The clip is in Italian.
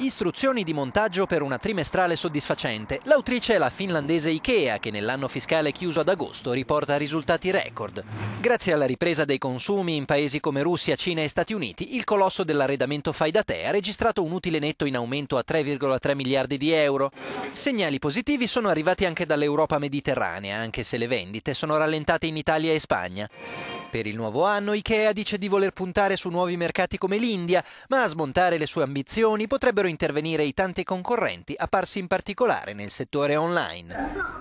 Istruzioni di montaggio per una trimestrale soddisfacente. L'autrice è la finlandese Ikea che nell'anno fiscale chiuso ad agosto riporta risultati record. Grazie alla ripresa dei consumi in paesi come Russia, Cina e Stati Uniti, il colosso dell'arredamento fai da te ha registrato un utile netto in aumento a 3,3 miliardi di euro. Segnali positivi sono arrivati anche dall'Europa mediterranea, anche se le vendite sono rallentate in Italia e Spagna. Per il nuovo anno Ikea dice di voler puntare su nuovi mercati come l'India, ma a smontare le sue ambizioni potrebbero intervenire i tanti concorrenti apparsi in particolare nel settore online.